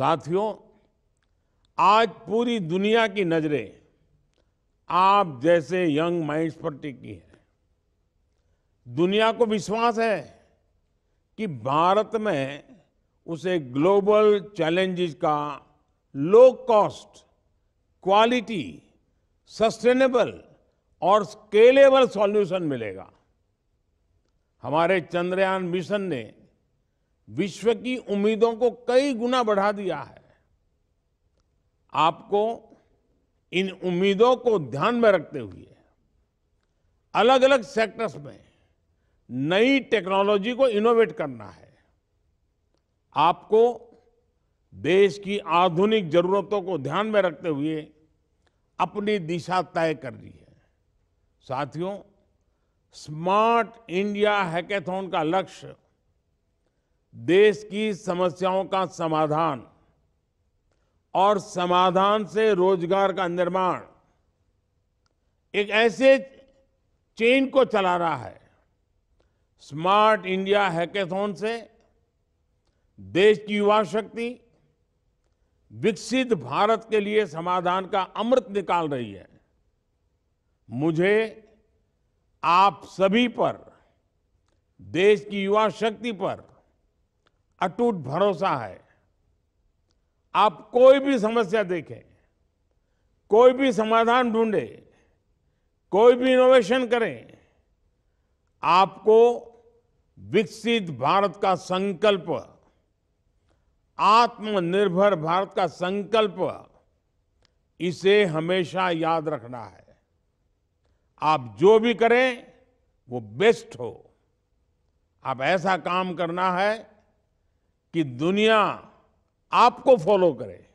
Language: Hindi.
साथियों आज पूरी दुनिया की नज़रें आप जैसे यंग माइंड्स पर टिकी है दुनिया को विश्वास है कि भारत में उसे ग्लोबल चैलेंजेस का लो कॉस्ट क्वालिटी सस्टेनेबल और स्केलेबल सॉल्यूशन मिलेगा हमारे चंद्रयान मिशन ने विश्व की उम्मीदों को कई गुना बढ़ा दिया है आपको इन उम्मीदों को ध्यान में रखते हुए अलग अलग सेक्टर्स में नई टेक्नोलॉजी को इनोवेट करना है आपको देश की आधुनिक जरूरतों को ध्यान में रखते हुए अपनी दिशा तय करनी है साथियों स्मार्ट इंडिया हैकेथॉन का लक्ष्य देश की समस्याओं का समाधान और समाधान से रोजगार का निर्माण एक ऐसे चेन को चला रहा है स्मार्ट इंडिया हैकेथॉन से देश की युवा शक्ति विकसित भारत के लिए समाधान का अमृत निकाल रही है मुझे आप सभी पर देश की युवा शक्ति पर अटूट भरोसा है आप कोई भी समस्या देखें कोई भी समाधान ढूंढे कोई भी इनोवेशन करें आपको विकसित भारत का संकल्प आत्मनिर्भर भारत का संकल्प इसे हमेशा याद रखना है आप जो भी करें वो बेस्ट हो आप ऐसा काम करना है कि दुनिया आपको फॉलो करे